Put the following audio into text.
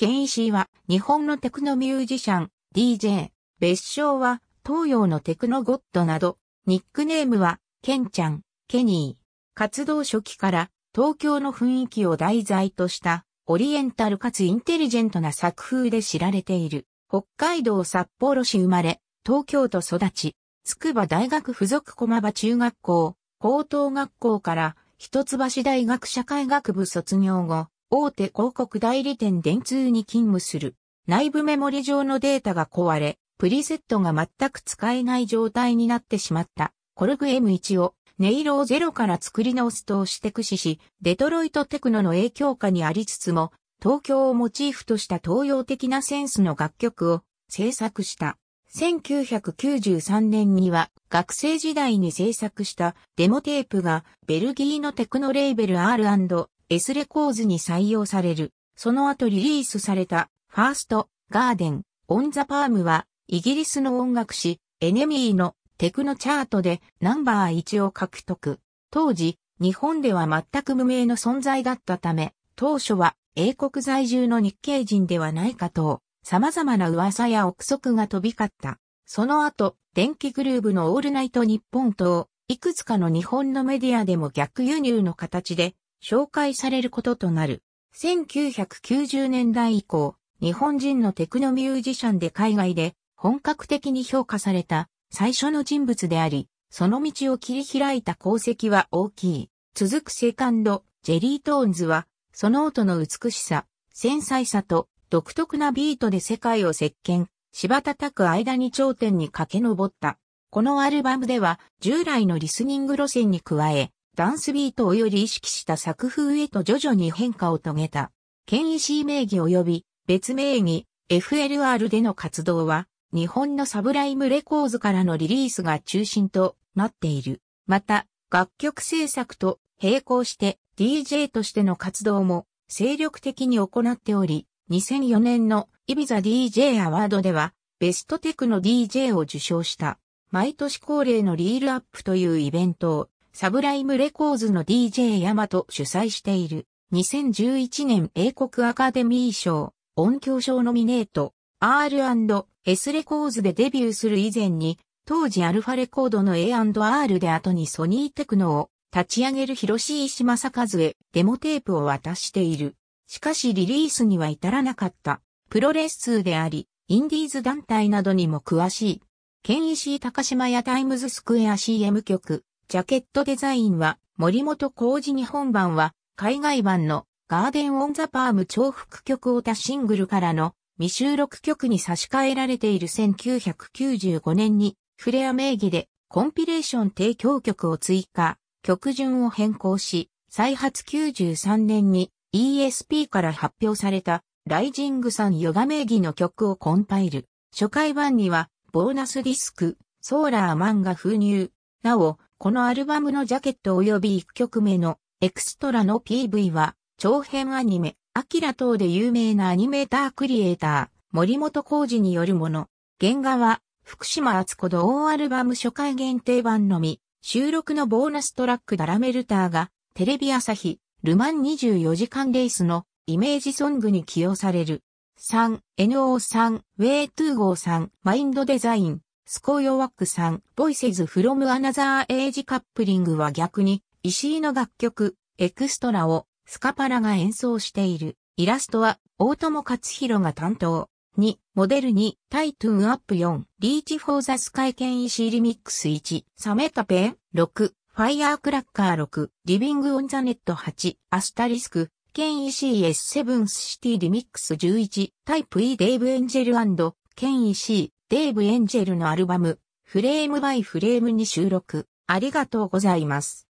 ケンイシーは日本のテクノミュージシャン、DJ、別称は東洋のテクノゴッドなど、ニックネームはケンちゃん、ケニー。活動初期から東京の雰囲気を題材としたオリエンタルかつインテリジェントな作風で知られている。北海道札幌市生まれ、東京都育ち、筑波大学附属駒場中学校、高等学校から一橋大学社会学部卒業後、大手広告代理店電通に勤務する。内部メモリ上のデータが壊れ、プリセットが全く使えない状態になってしまった。コルグ M1 を音色をゼロから作り直すとして駆使し、デトロイトテクノの影響下にありつつも、東京をモチーフとした東洋的なセンスの楽曲を制作した。1993年には学生時代に制作したデモテープがベルギーのテクノレーベル R&D S レコーズに採用される。その後リリースされた、ファースト、ガーデン、オンザパームは、イギリスの音楽誌、エネミーのテクノチャートでナンバー1を獲得。当時、日本では全く無名の存在だったため、当初は英国在住の日系人ではないかと、様々な噂や憶測が飛び交った。その後、電気グルーブのオールナイト日本と、いくつかの日本のメディアでも逆輸入の形で紹介されることとなる。1990年代以降、日本人のテクノミュージシャンで海外で本格的に評価された最初の人物であり、その道を切り開いた功績は大きい。続くセカンド、ジェリートーンズは、その音の美しさ、繊細さと独特なビートで世界を席巻、芝叩く間に頂点に駆け上った。このアルバムでは従来のリスニング路線に加え、ダンスビートをより意識した作風へと徐々に変化を遂げた。イシー名義及び別名義 FLR での活動は日本のサブライムレコーズからのリリースが中心となっている。また楽曲制作と並行して DJ としての活動も精力的に行っており、2004年のイビザ DJ アワードではベストテクの DJ を受賞した。毎年恒例のリールアップというイベントをサブライムレコーズの DJ ヤマと主催している2011年英国アカデミー賞音響賞ノミネート R&S レコーズでデビューする以前に当時アルファレコードの A&R で後にソニーテクノを立ち上げる広志石正和へデモテープを渡している。しかしリリースには至らなかった。プロレスーであり、インディーズ団体などにも詳しい。ケンイシー高島やタイムズスクエア CM 局、ジャケットデザインは森本浩二日本版は海外版のガーデン・オン・ザ・パーム重複曲をタシングルからの未収録曲に差し替えられている1995年にフレア名義でコンピレーション提供曲を追加、曲順を変更し、再発93年に ESP から発表されたライジングさんヨガ名義の曲をコンパイル。初回版にはボーナスディスク、ソーラー漫画封入。なお、このアルバムのジャケット及び1曲目のエクストラの PV は、長編アニメ、アキラ等で有名なアニメータークリエイター、森本浩二によるもの。原画は、福島厚子ドオーアルバム初回限定版のみ、収録のボーナストラックダラメルターが、テレビ朝日、ルマン24時間レースのイメージソングに起用される。3、NO3、w a y 2 o 3マインドデザイン、スコーヨワックさん、ボイセズフロムアナザーエイジカップリングは逆に、石井の楽曲、エクストラをスカパラが演奏している。イラストは、大友克弘が担当。2、モデル2、タイトゥーンアップ4、リーチフォーザスカイケン石リミックス1、サメタペン6、ファイヤークラッカー6、リビングオンザネット8、アスタリスク、ケンセブ s 7シティリミックス11、タイプ E デイブエンジェルケンシー。デーブ・エンジェルのアルバム、フレームバイフレームに収録。ありがとうございます。